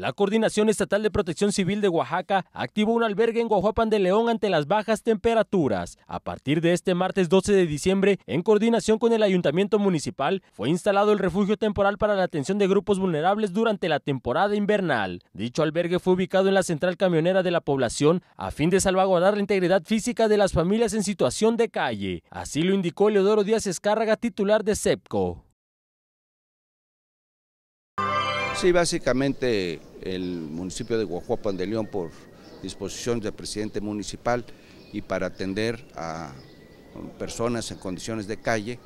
La Coordinación Estatal de Protección Civil de Oaxaca activó un albergue en Guajuapan de León ante las bajas temperaturas. A partir de este martes 12 de diciembre, en coordinación con el Ayuntamiento Municipal, fue instalado el refugio temporal para la atención de grupos vulnerables durante la temporada invernal. Dicho albergue fue ubicado en la central camionera de la población a fin de salvaguardar la integridad física de las familias en situación de calle. Así lo indicó Leodoro Díaz Escárraga, titular de CEPCO. Sí, básicamente el municipio de Guajuapan de León por disposición del presidente municipal y para atender a personas en condiciones de calle,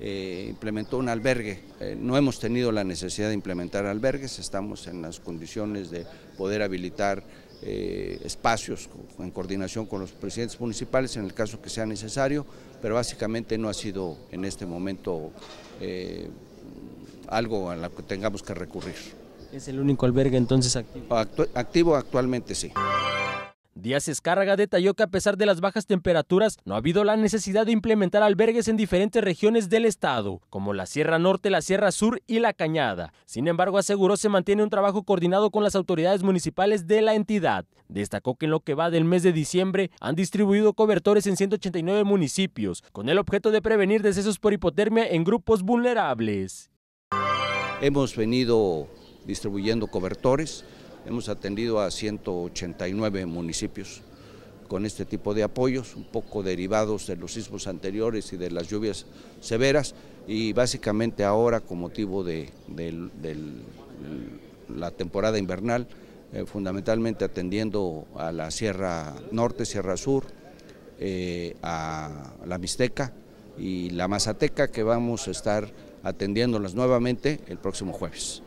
eh, implementó un albergue. Eh, no hemos tenido la necesidad de implementar albergues, estamos en las condiciones de poder habilitar eh, espacios en coordinación con los presidentes municipales en el caso que sea necesario, pero básicamente no ha sido en este momento algo a lo que tengamos que recurrir. Es el único albergue entonces activo. activo actualmente, sí. Díaz Escárraga detalló que a pesar de las bajas temperaturas, no ha habido la necesidad de implementar albergues en diferentes regiones del estado, como la Sierra Norte, la Sierra Sur y la Cañada. Sin embargo, aseguró se mantiene un trabajo coordinado con las autoridades municipales de la entidad. Destacó que en lo que va del mes de diciembre han distribuido cobertores en 189 municipios, con el objeto de prevenir decesos por hipotermia en grupos vulnerables. Hemos venido distribuyendo cobertores. Hemos atendido a 189 municipios con este tipo de apoyos, un poco derivados de los sismos anteriores y de las lluvias severas, y básicamente ahora con motivo de, la temporada invernal, eh, fundamentalmente atendiendo a la Sierra Norte, Sierra Sur, eh, a la Mixteca y la Mazateca, que vamos a estar atendiéndolas nuevamente el próximo jueves.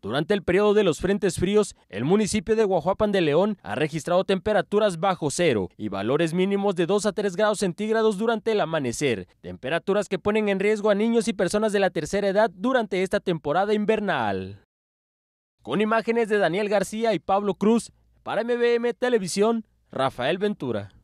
Durante el periodo de los frentes fríos, el municipio de Guajuapan de León ha registrado temperaturas bajo cero y valores mínimos de 2 a 3 grados centígrados durante el amanecer, temperaturas que ponen en riesgo a niños y personas de la tercera edad durante esta temporada invernal. Con imágenes de Daniel García y Pablo Cruz, para MBM Televisión, Rafael Ventura.